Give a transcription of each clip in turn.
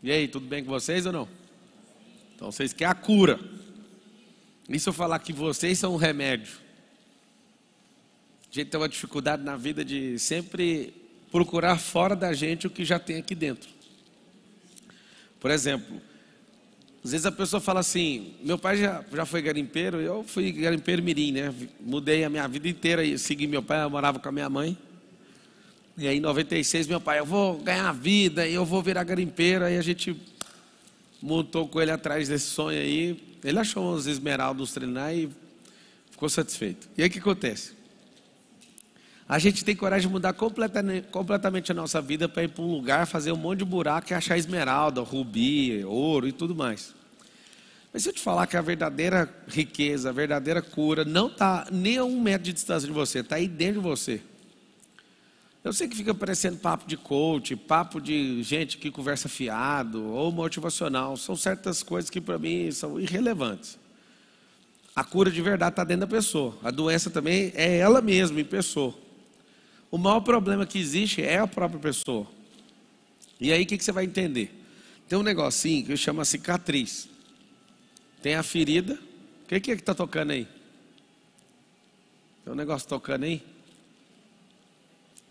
E aí, tudo bem com vocês ou não? Então vocês querem a cura. E se eu falar que vocês são um remédio? A gente tem uma dificuldade na vida de sempre procurar fora da gente o que já tem aqui dentro. Por exemplo, às vezes a pessoa fala assim: meu pai já, já foi garimpeiro, eu fui garimpeiro mirim, né? Mudei a minha vida inteira e segui meu pai, eu morava com a minha mãe. E aí, em 96, meu pai, eu vou ganhar a vida, eu vou virar garimpeiro. Aí a gente montou com ele atrás desse sonho aí. Ele achou uns esmeraldos treinar e ficou satisfeito. E aí o que acontece? A gente tem coragem de mudar completamente a nossa vida para ir para um lugar, fazer um monte de buraco e achar esmeralda, rubi, ouro e tudo mais. Mas se eu te falar que a verdadeira riqueza, a verdadeira cura, não está nem a um metro de distância de você, está aí dentro de você. Eu sei que fica parecendo papo de coach, papo de gente que conversa fiado ou motivacional. São certas coisas que para mim são irrelevantes. A cura de verdade está dentro da pessoa. A doença também é ela mesma em pessoa. O maior problema que existe é a própria pessoa. E aí o que, que você vai entender? Tem um negocinho que chama cicatriz. Tem a ferida. O que, que é que está tocando aí? Tem um negócio tocando aí?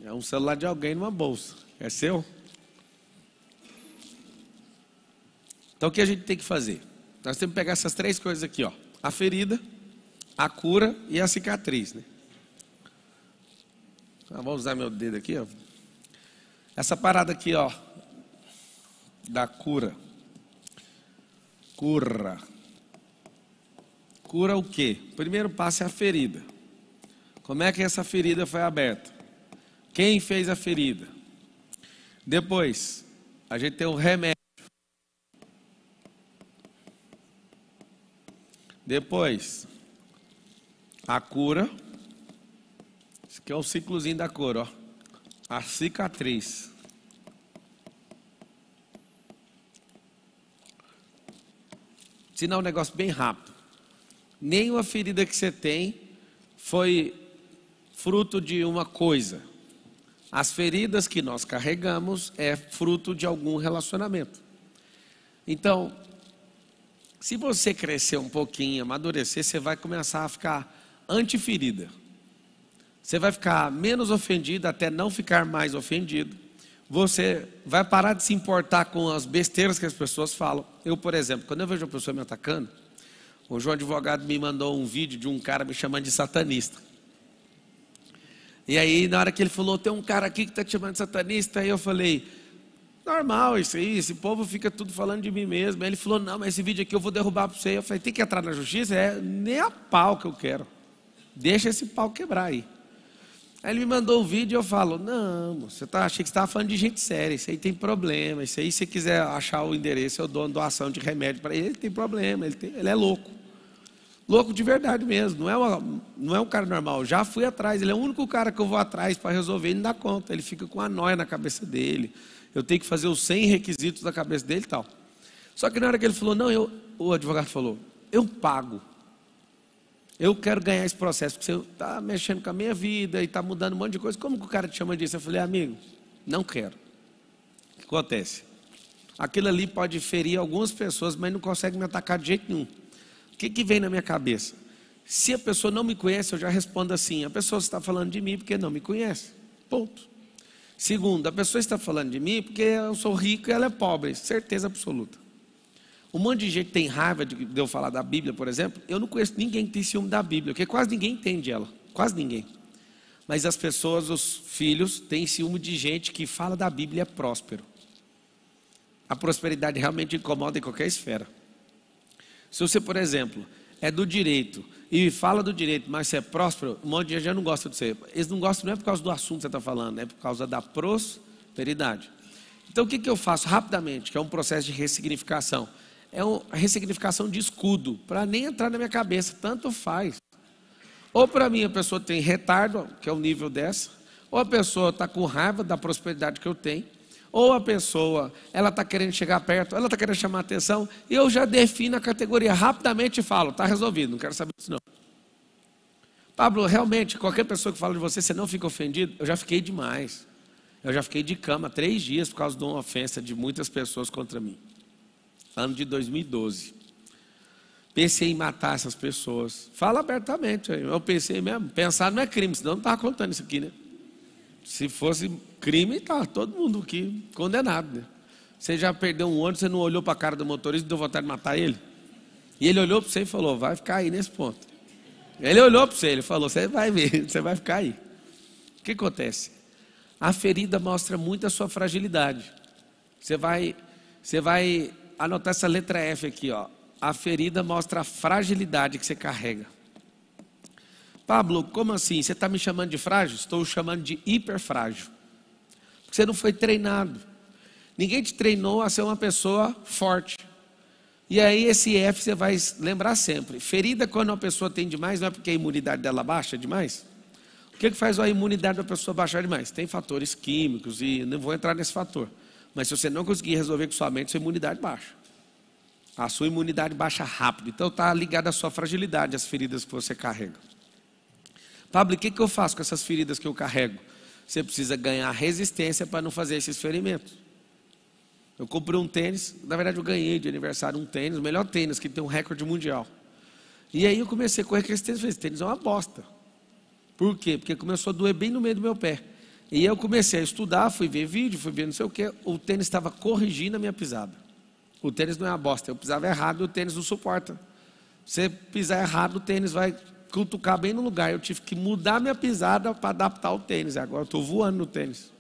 É um celular de alguém numa bolsa. É seu? Então o que a gente tem que fazer? Nós temos que pegar essas três coisas aqui, ó. A ferida, a cura e a cicatriz, né? Ah, vou usar meu dedo aqui, ó. Essa parada aqui, ó, da cura. Cura. Cura o quê? O primeiro passo é a ferida. Como é que essa ferida foi aberta? Quem fez a ferida? Depois, a gente tem o remédio. Depois, a cura. Isso aqui é o ciclozinho da cor, ó. A cicatriz. Ensinar é um negócio bem rápido. Nenhuma ferida que você tem foi fruto de uma coisa. As feridas que nós carregamos é fruto de algum relacionamento. Então, se você crescer um pouquinho, amadurecer, você vai começar a ficar antiferida. Você vai ficar menos ofendido até não ficar mais ofendido. Você vai parar de se importar com as besteiras que as pessoas falam. Eu, por exemplo, quando eu vejo uma pessoa me atacando, hoje um advogado me mandou um vídeo de um cara me chamando de satanista. E aí, na hora que ele falou, tem um cara aqui que está te chamando de satanista, aí eu falei, normal isso aí, esse povo fica tudo falando de mim mesmo. Aí ele falou, não, mas esse vídeo aqui eu vou derrubar para você. Eu falei, tem que entrar na justiça? É, nem a pau que eu quero. Deixa esse pau quebrar aí. Aí ele me mandou o vídeo e eu falo, não, você tá, achei que você estava falando de gente séria, isso aí tem problema, isso aí se você quiser achar o endereço, eu dou uma doação de remédio para ele, ele tem problema, ele, tem, ele é louco louco de verdade mesmo, não é, uma, não é um cara normal. Já fui atrás, ele é o único cara que eu vou atrás para resolver, ele não dá conta, ele fica com a noia na cabeça dele. Eu tenho que fazer os 100 requisitos da cabeça dele e tal. Só que na hora que ele falou, não, eu, o advogado falou, eu pago. Eu quero ganhar esse processo, porque você está mexendo com a minha vida e está mudando um monte de coisa. Como que o cara te chama disso? Eu falei, amigo, não quero. O que acontece? Aquilo ali pode ferir algumas pessoas, mas não consegue me atacar de jeito nenhum. O que, que vem na minha cabeça? Se a pessoa não me conhece, eu já respondo assim: a pessoa está falando de mim porque não me conhece. Ponto. Segundo, a pessoa está falando de mim porque eu sou rico e ela é pobre. Certeza absoluta. Um monte de gente tem raiva de eu falar da Bíblia, por exemplo. Eu não conheço ninguém que tem ciúme da Bíblia, porque quase ninguém entende ela. Quase ninguém. Mas as pessoas, os filhos, têm ciúme de gente que fala da Bíblia e é próspero. A prosperidade realmente incomoda em qualquer esfera. Se você, por exemplo, é do direito e fala do direito, mas você é próspero, um monte de gente não gosta de você. Eles não gostam não é por causa do assunto que você está falando, é por causa da prosperidade. Então o que, que eu faço rapidamente, que é um processo de ressignificação? É uma ressignificação de escudo, para nem entrar na minha cabeça, tanto faz. Ou para mim a pessoa tem retardo, que é o nível dessa, ou a pessoa está com raiva da prosperidade que eu tenho, ou a pessoa ela está querendo chegar perto, ela está querendo chamar atenção, eu já defino a categoria rapidamente e falo, está resolvido, não quero saber disso não. Pablo, realmente, qualquer pessoa que fala de você, você não fica ofendido? Eu já fiquei demais. Eu já fiquei de cama três dias por causa de uma ofensa de muitas pessoas contra mim. Ano de 2012. Pensei em matar essas pessoas. Fala abertamente. Eu pensei mesmo. Pensar não é crime, senão não estava contando isso aqui, né? Se fosse crime está todo mundo aqui condenado. Né? Você já perdeu um ônibus, você não olhou para a cara do motorista e deu vontade de matar ele? E ele olhou para você e falou: vai ficar aí nesse ponto. Ele olhou para você, ele falou: você vai ver, você vai ficar aí. O que acontece? A ferida mostra muito a sua fragilidade. Você vai, você vai anotar essa letra F aqui, ó. A ferida mostra a fragilidade que você carrega. Pablo, como assim? Você está me chamando de frágil? Estou chamando de hiperfrágil. Você não foi treinado. Ninguém te treinou a ser uma pessoa forte. E aí esse F você vai lembrar sempre. Ferida quando uma pessoa tem demais, não é porque a imunidade dela baixa demais? O que, que faz a imunidade da pessoa baixar demais? Tem fatores químicos e não vou entrar nesse fator. Mas se você não conseguir resolver com sua mente, sua imunidade baixa. A sua imunidade baixa rápido. Então está ligada à sua fragilidade, as feridas que você carrega. Pablo, o que, que eu faço com essas feridas que eu carrego? você precisa ganhar resistência para não fazer esses ferimentos. Eu comprei um tênis, na verdade eu ganhei de aniversário um tênis, o melhor tênis que tem um recorde mundial. E aí eu comecei a correr com esse tênis, falei, esse tênis é uma bosta. Por quê? Porque começou a doer bem no meio do meu pé. E aí eu comecei a estudar, fui ver vídeo, fui ver não sei o que. O tênis estava corrigindo a minha pisada. O tênis não é uma bosta. Eu pisava errado e o tênis não suporta. Você pisar errado, o tênis vai cutucar bem no lugar. Eu tive que mudar minha pisada para adaptar o tênis. Agora eu estou voando no tênis.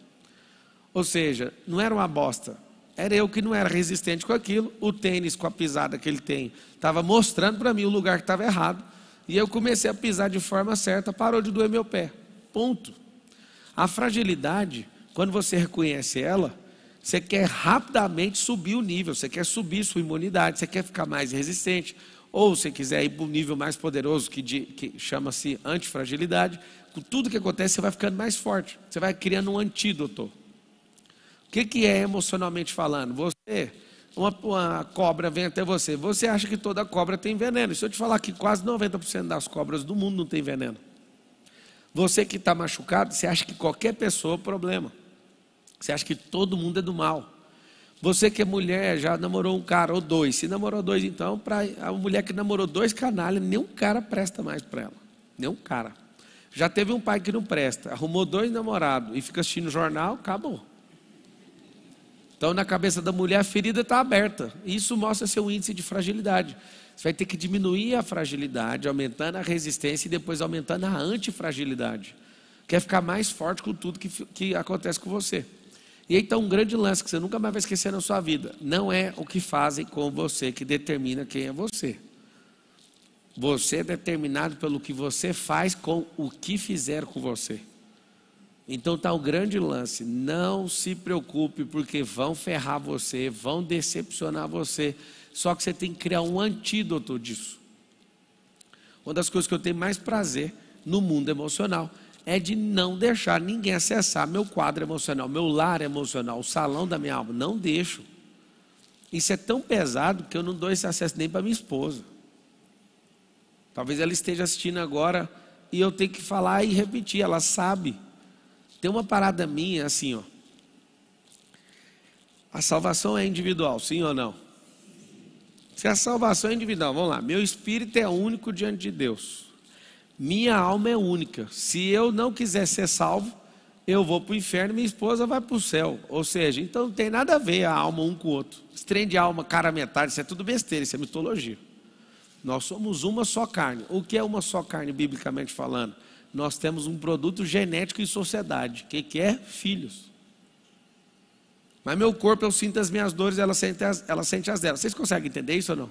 Ou seja, não era uma bosta. Era eu que não era resistente com aquilo. O tênis, com a pisada que ele tem, estava mostrando para mim o lugar que estava errado. E eu comecei a pisar de forma certa, parou de doer meu pé. Ponto. A fragilidade, quando você reconhece ela, você quer rapidamente subir o nível, você quer subir sua imunidade, você quer ficar mais resistente ou se quiser ir para um nível mais poderoso que, que chama-se antifragilidade, com tudo que acontece você vai ficando mais forte, você vai criando um antídoto. O que, que é emocionalmente falando? Você, uma, uma cobra vem até você, você acha que toda cobra tem veneno, se eu te falar que quase 90% das cobras do mundo não tem veneno. Você que está machucado, você acha que qualquer pessoa é problema. Você acha que todo mundo é do mal. Você que é mulher, já namorou um cara ou dois. Se namorou dois, então, para a mulher que namorou dois canalha, nenhum cara presta mais para ela. Nenhum cara. Já teve um pai que não presta, arrumou dois namorados e fica assistindo jornal, acabou. Então, na cabeça da mulher, a ferida está aberta. Isso mostra seu índice de fragilidade. Você vai ter que diminuir a fragilidade, aumentando a resistência e depois aumentando a antifragilidade. Quer ficar mais forte com tudo que, que acontece com você. E aí está um grande lance que você nunca mais vai esquecer na sua vida. Não é o que fazem com você que determina quem é você. Você é determinado pelo que você faz com o que fizer com você. Então está o um grande lance. Não se preocupe, porque vão ferrar você, vão decepcionar você. Só que você tem que criar um antídoto disso. Uma das coisas que eu tenho mais prazer no mundo emocional é de não deixar ninguém acessar meu quadro emocional, meu lar emocional, o salão da minha alma. Não deixo. Isso é tão pesado que eu não dou esse acesso nem para minha esposa. Talvez ela esteja assistindo agora e eu tenho que falar e repetir, ela sabe. Tem uma parada minha assim, ó. A salvação é individual, sim ou não? Se a salvação é individual, vamos lá. Meu espírito é único diante de Deus. Minha alma é única. Se eu não quiser ser salvo, eu vou para o inferno e minha esposa vai para o céu. Ou seja, então não tem nada a ver a alma um com o outro. Estreia de alma, cara, metade, isso é tudo besteira, isso é mitologia. Nós somos uma só carne. O que é uma só carne, biblicamente falando? Nós temos um produto genético em sociedade. O que, que é? Filhos. Mas meu corpo, eu sinto as minhas dores, ela sente as, ela sente as dela. Vocês conseguem entender isso ou não?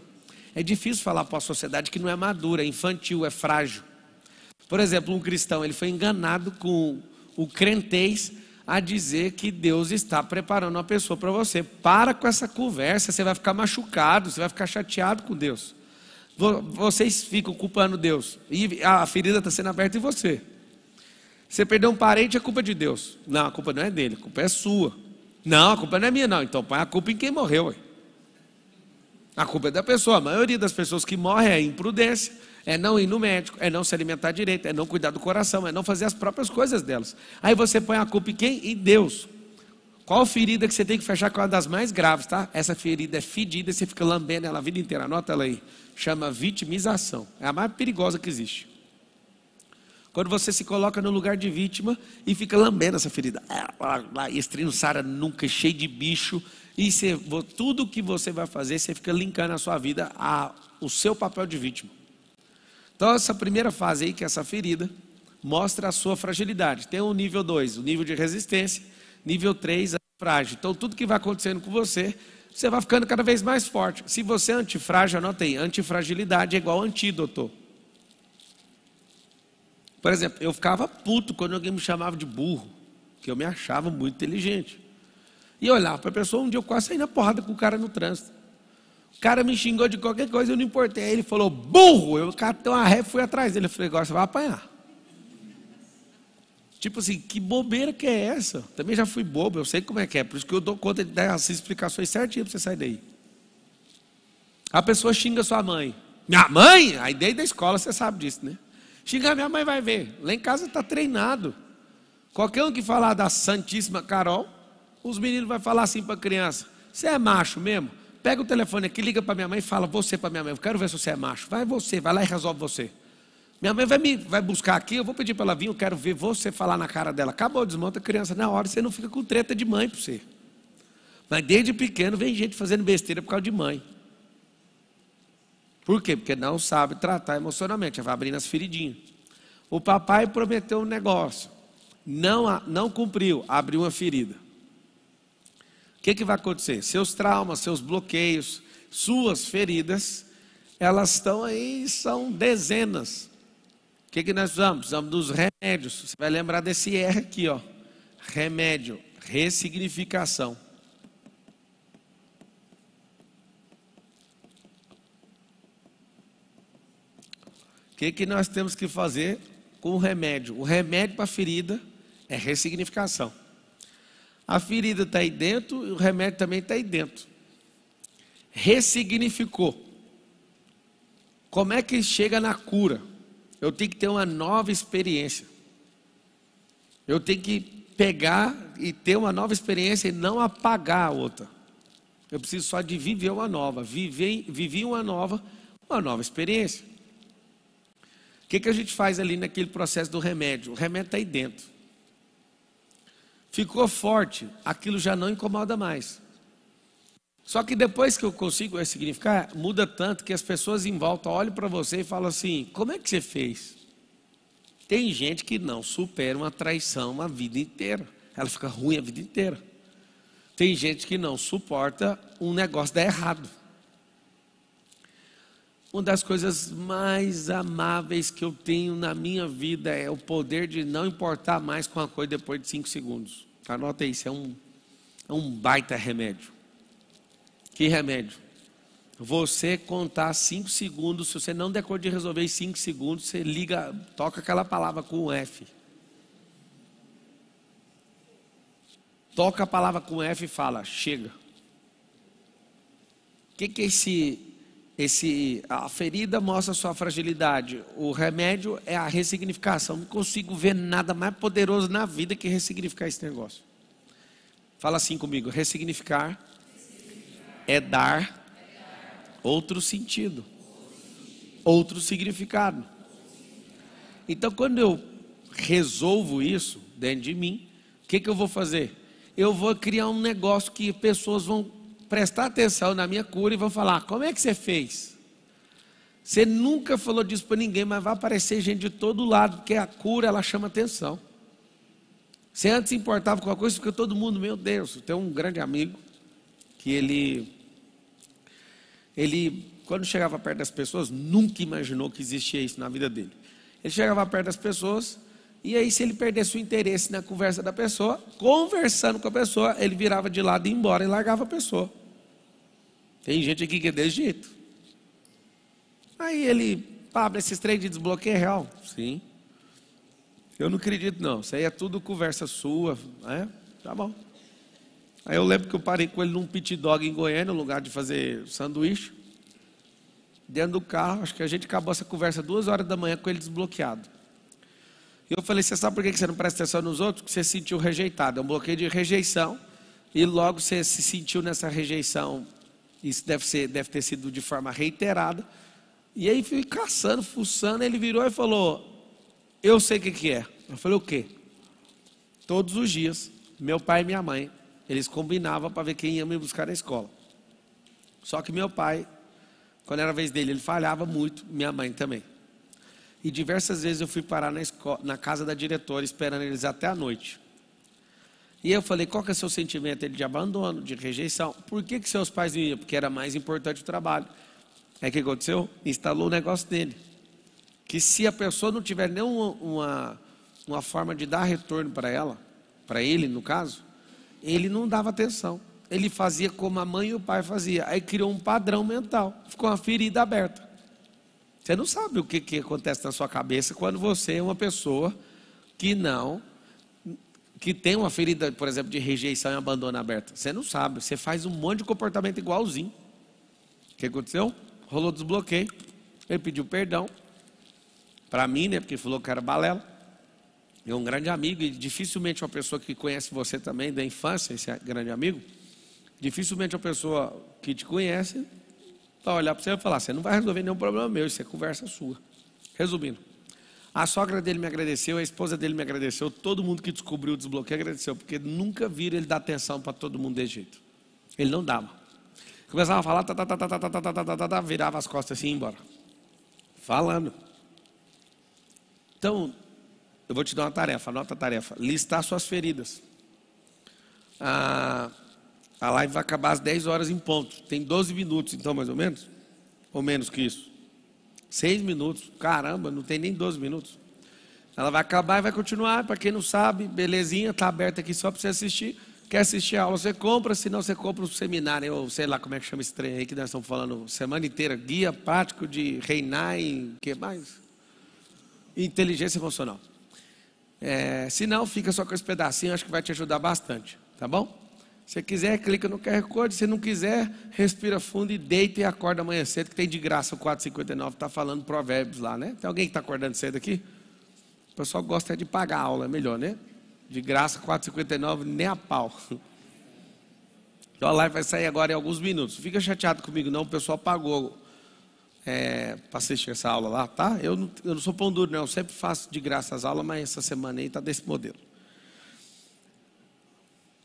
É difícil falar para a sociedade que não é madura, é infantil, é frágil. Por exemplo, um cristão ele foi enganado com o crentez a dizer que Deus está preparando uma pessoa para você. Para com essa conversa, você vai ficar machucado, você vai ficar chateado com Deus. Vocês ficam culpando Deus e a ferida está sendo aberta em você. Você perdeu um parente, é culpa de Deus. Não, a culpa não é dele, a culpa é sua. Não, a culpa não é minha, não. Então põe a culpa em quem morreu. Ué. A culpa é da pessoa. A maioria das pessoas que morrem é imprudência, é não ir no médico, é não se alimentar direito, é não cuidar do coração, é não fazer as próprias coisas delas. Aí você põe a culpa em quem? Em Deus. Qual ferida que você tem que fechar com é uma das mais graves, tá? Essa ferida é fedida, você fica lambendo ela a vida inteira. Anota ela aí. Chama vitimização. É a mais perigosa que existe. Quando você se coloca no lugar de vítima e fica lambendo essa ferida. Ah, e estrino Sara nunca, é cheio de bicho. E você, tudo que você vai fazer, você fica linkando a sua vida ao seu papel de vítima. Então, essa primeira fase aí, que é essa ferida, mostra a sua fragilidade. Tem o nível 2, o nível de resistência, nível 3, a frágil. Então, tudo que vai acontecendo com você, você vai ficando cada vez mais forte. Se você é antifrágil, anota antifragilidade é igual antídoto. Por exemplo, eu ficava puto quando alguém me chamava de burro, que eu me achava muito inteligente. E olhar para a pessoa, um dia eu quase saí na porrada com o cara no trânsito. O cara me xingou de qualquer coisa, eu não importei. Aí ele falou, burro! Eu catei uma ré e fui atrás dele. Eu falei, agora você vai apanhar. Tipo assim, que bobeira que é essa? Também já fui bobo, eu sei como é que é. Por isso que eu dou conta de dar as explicações certinhas para você sair daí. A pessoa xinga sua mãe. Minha mãe? Aí desde a escola você sabe disso, né? Xingar minha mãe vai ver. Lá em casa está treinado. Qualquer um que falar da Santíssima Carol, os meninos vão falar assim para a criança: Você é macho mesmo? Pega o telefone aqui, liga para minha mãe e fala: Você para minha mãe, eu quero ver se você é macho. Vai você, vai lá e resolve você. Minha mãe vai me vai buscar aqui, eu vou pedir para ela vir, eu quero ver você falar na cara dela. Acabou, desmonta a criança na hora, você não fica com treta de mãe para você. Mas desde pequeno vem gente fazendo besteira por causa de mãe. Por quê? Porque não sabe tratar emocionalmente, vai abrindo as feridinhas. O papai prometeu um negócio, não, não cumpriu, abriu uma ferida que, que vai acontecer? Seus traumas, seus bloqueios, suas feridas, elas estão aí, são dezenas. O que, que nós vamos? Precisamos dos remédios. Você vai lembrar desse R aqui, ó. Remédio, ressignificação. O que, que nós temos que fazer com o remédio? O remédio para a ferida é ressignificação. A ferida está aí dentro o remédio também está aí dentro. Ressignificou. Como é que chega na cura? Eu tenho que ter uma nova experiência. Eu tenho que pegar e ter uma nova experiência e não apagar a outra. Eu preciso só de viver uma nova. Viver, vivi uma nova, uma nova experiência. O que, que a gente faz ali naquele processo do remédio? O remédio está aí dentro ficou forte, aquilo já não incomoda mais. Só que depois que eu consigo ressignificar, muda tanto que as pessoas em volta olham para você e falam assim: como é que você fez? Tem gente que não supera uma traição a vida inteira, ela fica ruim a vida inteira. Tem gente que não suporta um negócio dar errado. Uma das coisas mais amáveis que eu tenho na minha vida é o poder de não importar mais com a coisa depois de cinco segundos. Anota isso, é um, é um baita remédio. Que remédio? Você contar cinco segundos, se você não der conta de resolver em cinco segundos, você liga, toca aquela palavra com o F. Toca a palavra com F e fala, chega. O que, que é esse esse, a ferida mostra sua fragilidade. O remédio é a ressignificação. Não consigo ver nada mais poderoso na vida que ressignificar esse negócio. Fala assim comigo: ressignificar, ressignificar. É, dar é dar outro sentido, outro significado. Então, quando eu resolvo isso dentro de mim, o que, que eu vou fazer? Eu vou criar um negócio que pessoas vão prestar atenção na minha cura e vão falar: ah, como é que você fez? Você nunca falou disso para ninguém, mas vai aparecer gente de todo lado, porque a cura ela chama atenção. Você antes importava com a coisa, porque todo mundo, meu Deus, eu tenho um grande amigo que ele ele quando chegava perto das pessoas, nunca imaginou que existia isso na vida dele. Ele chegava perto das pessoas, e aí, se ele perdesse o interesse na conversa da pessoa, conversando com a pessoa, ele virava de lado e ia embora e largava a pessoa. Tem gente aqui que é desse jeito. Aí ele, Pablo, esses três de desbloqueio é real? Sim. Eu não acredito, não. Isso aí é tudo conversa sua, né? Tá bom. Aí eu lembro que eu parei com ele num pit dog em Goiânia, no lugar de fazer sanduíche. Dentro do carro, acho que a gente acabou essa conversa duas horas da manhã com ele desbloqueado. E eu falei: Você sabe por que você não presta atenção nos outros? Porque você se sentiu rejeitado. É um bloqueio de rejeição. E logo você se sentiu nessa rejeição. Isso deve, ser, deve ter sido de forma reiterada. E aí fui caçando, fuçando. Ele virou e falou: Eu sei o que, que é. Eu falei: O quê? Todos os dias, meu pai e minha mãe, eles combinavam para ver quem ia me buscar na escola. Só que meu pai, quando era a vez dele, ele falhava muito, minha mãe também. E diversas vezes eu fui parar na, escola, na casa da diretora, esperando eles até a noite. E eu falei, qual que é o seu sentimento? Ele de abandono, de rejeição. Por que, que seus pais não iam? Porque era mais importante o trabalho. É que aconteceu? Instalou o negócio dele. Que se a pessoa não tiver nenhuma uma, uma forma de dar retorno para ela, para ele no caso, ele não dava atenção. Ele fazia como a mãe e o pai faziam. Aí criou um padrão mental. Ficou uma ferida aberta. Você não sabe o que, que acontece na sua cabeça quando você é uma pessoa que não, que tem uma ferida, por exemplo, de rejeição e abandono aberta. Você não sabe, você faz um monte de comportamento igualzinho. O que aconteceu? Rolou desbloqueio. Ele pediu perdão. Para mim, né? Porque falou que era balela é um grande amigo e dificilmente uma pessoa que conhece você também da infância, esse grande amigo, dificilmente uma pessoa que te conhece vai olhar para você e falar: você não vai resolver nenhum problema meu, isso é conversa sua. Resumindo, a sogra dele me agradeceu, a esposa dele me agradeceu, todo mundo que descobriu o desbloqueio agradeceu, porque nunca viram ele dar atenção para todo mundo desse jeito. Ele não dava. Começava a falar, tá, tá, tá, tá, tá, tá, tá, tá, tá, virava as costas assim e ia embora. Falando. Então, eu vou te dar uma tarefa, anota a tarefa: listar suas feridas. Ah, a live vai acabar às 10 horas em ponto. Tem 12 minutos, então, mais ou menos? Ou menos que isso? 6 minutos. Caramba, não tem nem 12 minutos. Ela vai acabar e vai continuar. Para quem não sabe, belezinha, está aberta aqui só para você assistir. Quer assistir a aula, você compra, Se não, você compra o um seminário, ou sei lá como é que chama esse trem aí que nós estamos falando, semana inteira, guia prático de reinar em que mais? Inteligência emocional. É, se não, fica só com esse pedacinho, acho que vai te ajudar bastante, tá bom? Se quiser, clica no QR Code. Se não quiser, respira fundo e deita e acorda amanhã cedo, que tem de graça o 459. Está falando provérbios lá, né? Tem alguém que está acordando cedo aqui? O pessoal gosta é de pagar a aula, é melhor, né? De graça, 459, nem a pau. Então a live vai sair agora em alguns minutos. Fica chateado comigo, não. O pessoal pagou é, para assistir essa aula lá, tá? Eu não, eu não sou pão duro, não. Eu sempre faço de graça as aulas, mas essa semana aí está desse modelo.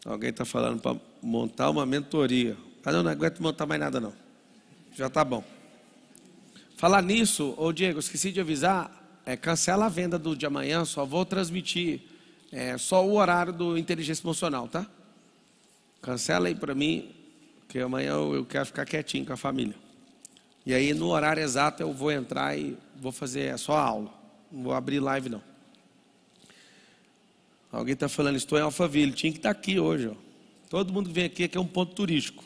Alguém está falando para montar uma mentoria. Ah, não, não aguento montar mais nada, não. Já tá bom. Falar nisso, ô Diego, esqueci de avisar. É, cancela a venda do de amanhã, só vou transmitir é, só o horário do inteligência emocional, tá? Cancela aí para mim, porque amanhã eu, eu quero ficar quietinho com a família. E aí, no horário exato, eu vou entrar e vou fazer é só a aula. Não vou abrir live, não. Alguém está falando, estou em Alphaville, tinha que estar tá aqui hoje. Ó. Todo mundo que vem aqui, é que é um ponto turístico.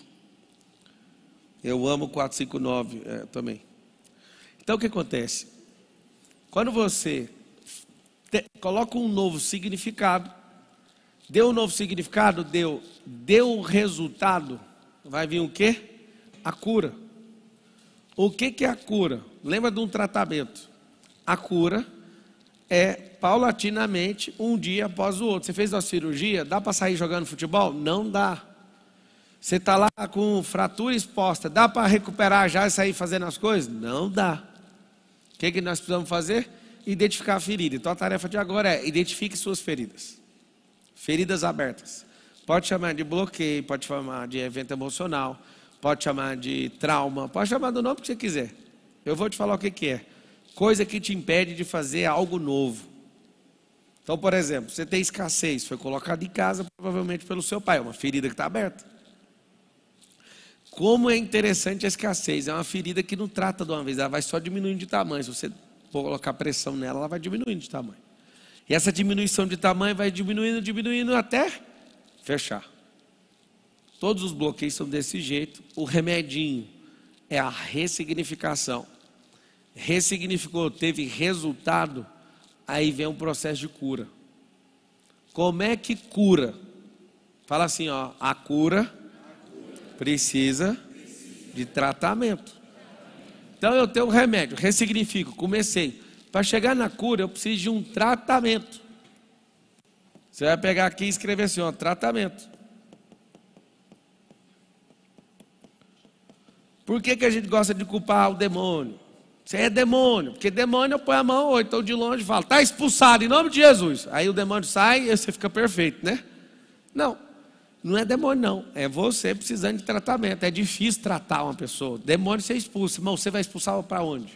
Eu amo 459 é, também. Então o que acontece? Quando você te, coloca um novo significado, deu um novo significado, deu, deu um resultado, vai vir o quê? A cura. O que, que é a cura? Lembra de um tratamento? A cura é paulatinamente, um dia após o outro. Você fez uma cirurgia, dá para sair jogando futebol? Não dá. Você está lá com fratura exposta, dá para recuperar já e sair fazendo as coisas? Não dá. O que, que nós precisamos fazer? Identificar a ferida. Então a tarefa de agora é identifique suas feridas. Feridas abertas. Pode chamar de bloqueio, pode chamar de evento emocional, pode chamar de trauma, pode chamar do nome que você quiser. Eu vou te falar o que, que é coisa que te impede de fazer algo novo. Então, por exemplo, você tem escassez, foi colocado em casa provavelmente pelo seu pai, é uma ferida que está aberta. Como é interessante a escassez, é uma ferida que não trata de uma vez, ela vai só diminuindo de tamanho. Se você colocar pressão nela, ela vai diminuindo de tamanho. E essa diminuição de tamanho vai diminuindo, diminuindo até fechar. Todos os bloqueios são desse jeito. O remedinho é a ressignificação ressignificou, teve resultado, aí vem um processo de cura. Como é que cura? Fala assim, ó, a cura precisa de tratamento. Então eu tenho um remédio, ressignifico, comecei. Para chegar na cura, eu preciso de um tratamento. Você vai pegar aqui e escrever assim, ó, tratamento. Por que, que a gente gosta de culpar o demônio? Você é demônio, porque demônio põe a mão, ou então de longe fala, está expulsado em nome de Jesus. Aí o demônio sai e você fica perfeito, né? Não, não é demônio, não. É você precisando de tratamento. É difícil tratar uma pessoa. Demônio você expulsa. Irmão, você vai expulsar para onde?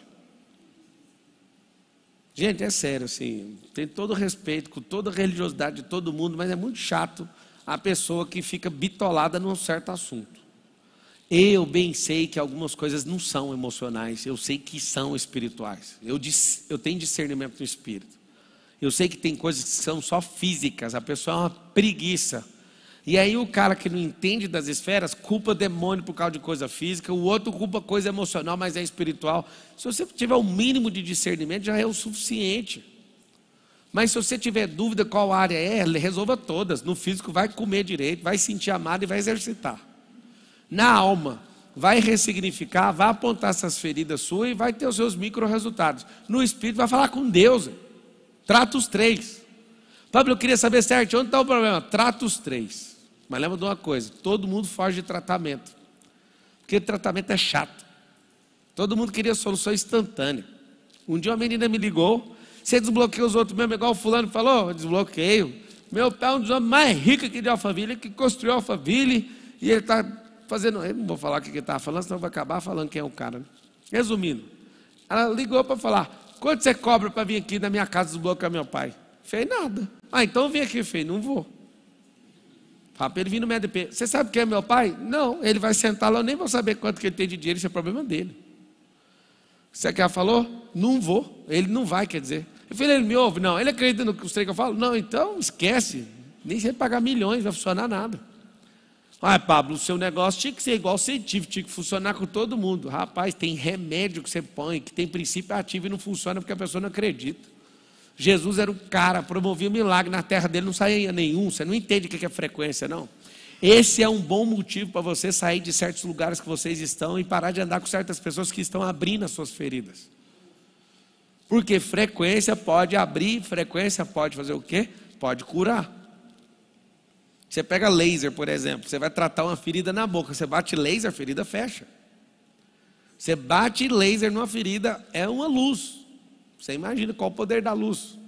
Gente, é sério, assim. Tem todo o respeito, com toda a religiosidade de todo mundo, mas é muito chato a pessoa que fica bitolada num certo assunto. Eu bem sei que algumas coisas não são emocionais, eu sei que são espirituais. Eu, eu tenho discernimento no espírito. Eu sei que tem coisas que são só físicas, a pessoa é uma preguiça. E aí o cara que não entende das esferas culpa demônio por causa de coisa física, o outro culpa coisa emocional, mas é espiritual. Se você tiver o um mínimo de discernimento, já é o suficiente. Mas se você tiver dúvida qual área é, resolva todas. No físico vai comer direito, vai sentir amado e vai exercitar na alma. Vai ressignificar, vai apontar essas feridas suas e vai ter os seus micro resultados. No espírito, vai falar com Deus. Trata os três. Pablo, eu queria saber certo, onde está o problema? Trata os três. Mas lembra de uma coisa: todo mundo foge de tratamento. Porque tratamento é chato. Todo mundo queria solução instantânea. Um dia uma menina me ligou, você desbloqueou os outros mesmo, igual o fulano falou? Eu desbloqueio. Meu pai é um dos homens mais ricos aqui de Alphaville, que construiu Alphaville, e ele está fazendo. Eu não vou falar o que ele estava falando, senão vai vou acabar falando quem é o cara. Né? Resumindo, ela ligou para falar: quanto você cobra para vir aqui na minha casa desbloquear meu pai? Fez nada. Ah, então vem aqui, fez, não vou. Fala para ele vir no MDP. Você sabe quem é meu pai? Não, ele vai sentar lá, eu nem vou saber quanto que ele tem de dinheiro, isso é problema dele. Você que ela falou? Não vou. Ele não vai, quer dizer. Eu falei, ele me ouve? Não. Ele acredita no que eu falo? Não, então esquece. Nem sei pagar milhões, vai funcionar nada. Ah, Pablo, o seu negócio tinha que ser igual científico, tinha que funcionar com todo mundo. Rapaz, tem remédio que você põe, que tem princípio ativo e não funciona porque a pessoa não acredita. Jesus era o cara, promovia o milagre na terra dele, não saía nenhum. Você não entende o que é frequência, não. Esse é um bom motivo para você sair de certos lugares que vocês estão e parar de andar com certas pessoas que estão abrindo as suas feridas. Porque frequência pode abrir, frequência pode fazer o quê? Pode curar. Você pega laser, por exemplo, você vai tratar uma ferida na boca, você bate laser, a ferida fecha. Você bate laser numa ferida, é uma luz. Você imagina qual o poder da luz.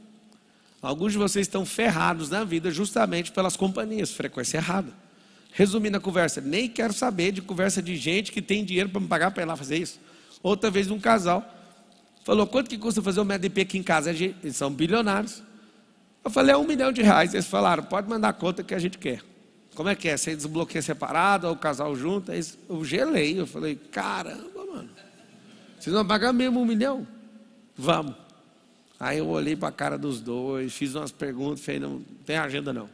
Alguns de vocês estão ferrados na vida justamente pelas companhias, frequência errada. Resumindo a conversa, nem quero saber de conversa de gente que tem dinheiro para me pagar para ir lá fazer isso. Outra vez um casal falou: quanto que custa fazer o um MDP aqui em casa? Eles são bilionários. Eu falei, é um milhão de reais. Eles falaram, pode mandar a conta que a gente quer. Como é que é? Você desbloqueia separado ou o casal junto? Eles, eu gelei. Eu falei, caramba, mano. Vocês vão pagar mesmo um milhão? Vamos. Aí eu olhei para a cara dos dois, fiz umas perguntas, falei, não, não tem agenda não.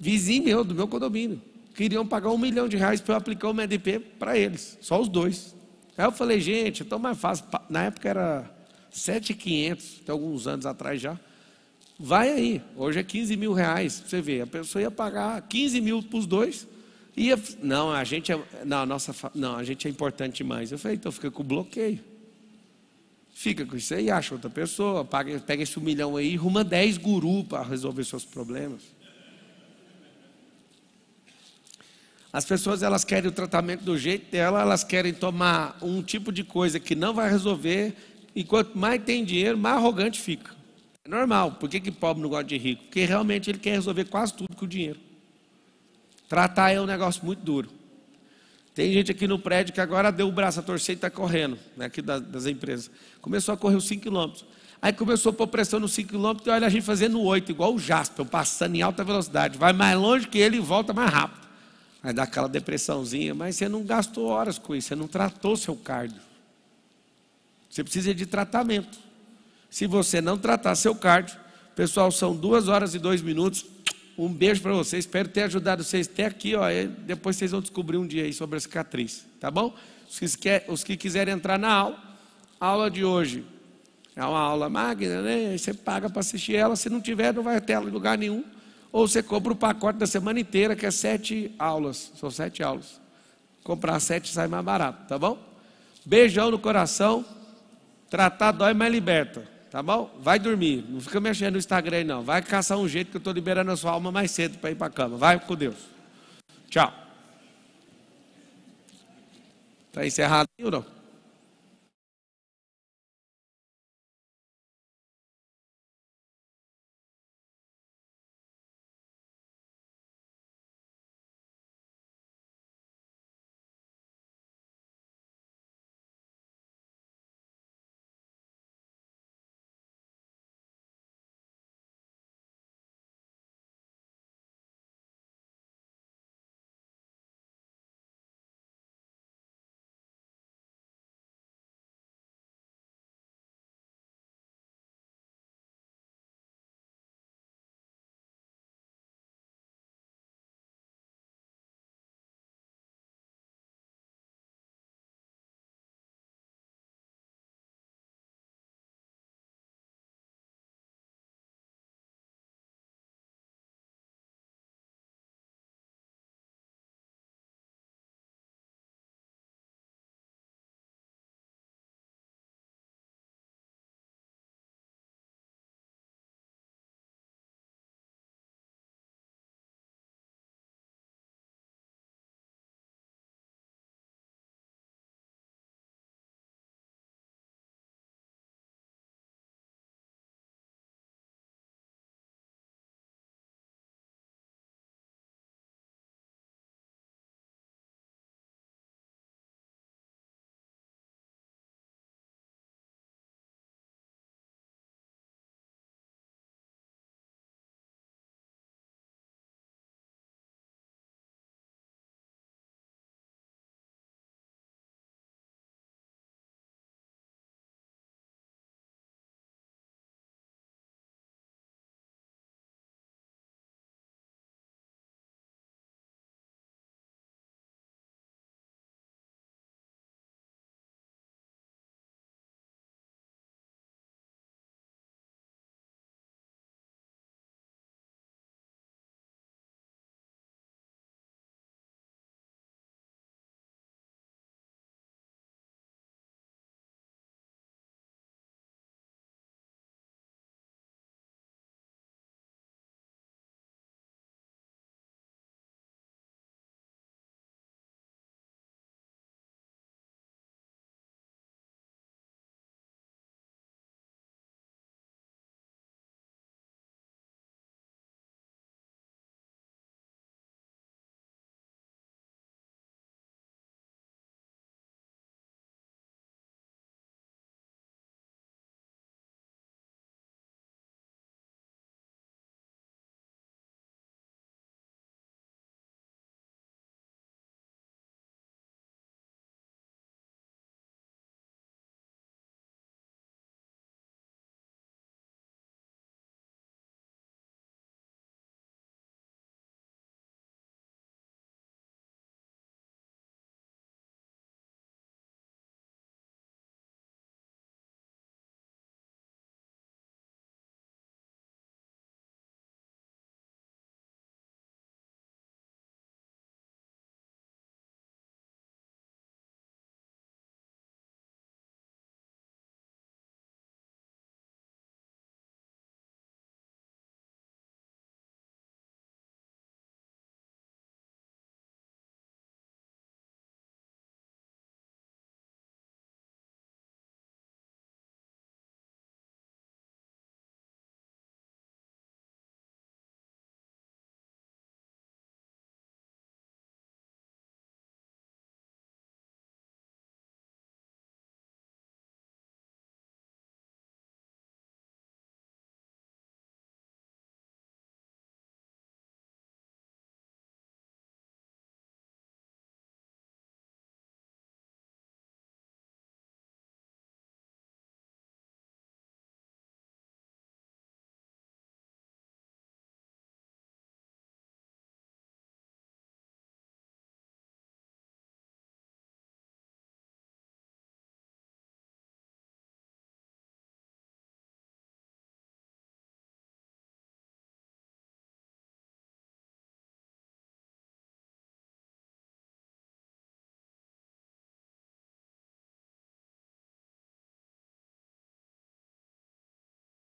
Vizinho meu, do meu condomínio, queriam pagar um milhão de reais para eu aplicar o MDP para eles, só os dois. Aí eu falei, gente, então é mais fácil. Na época era 7,500, tem alguns anos atrás já. Vai aí, hoje é 15 mil reais. Você vê, a pessoa ia pagar 15 mil para os dois. Ia, não, a gente é, não, a nossa, não, a gente é importante mais. Eu falei, então fica com o bloqueio. Fica com isso aí, acha outra pessoa, paga, pega esse um milhão aí, arruma 10 guru para resolver seus problemas. As pessoas elas querem o tratamento do jeito dela, elas querem tomar um tipo de coisa que não vai resolver, e quanto mais tem dinheiro, mais arrogante fica. É normal. Por que, que pobre não gosta de rico? Porque realmente ele quer resolver quase tudo com o dinheiro. Tratar é um negócio muito duro. Tem gente aqui no prédio que agora deu o braço a torcer e está correndo, né, aqui das, das, empresas. Começou a correr os 5 quilômetros. Aí começou a pôr pressão nos 5 quilômetros e olha a gente fazendo 8, igual o Jasper, passando em alta velocidade. Vai mais longe que ele e volta mais rápido. Aí dá aquela depressãozinha, mas você não gastou horas com isso, você não tratou seu cardio. Você precisa de tratamento se você não tratar seu cardio. Pessoal, são duas horas e dois minutos. Um beijo para vocês. Espero ter ajudado vocês até aqui. Ó, depois vocês vão descobrir um dia aí sobre a cicatriz. Tá bom? Os que, quiserem entrar na aula, a aula de hoje é uma aula magna, né? Você paga para assistir ela. Se não tiver, não vai até lugar nenhum. Ou você compra o pacote da semana inteira, que é sete aulas. São sete aulas. Comprar sete sai mais barato, tá bom? Beijão no coração. Tratar dói, mas liberta tá bom? Vai dormir, não fica mexendo no Instagram aí não. Vai caçar um jeito que eu estou liberando a sua alma mais cedo para ir para a cama. Vai com Deus. Tchau. Está encerrado, não?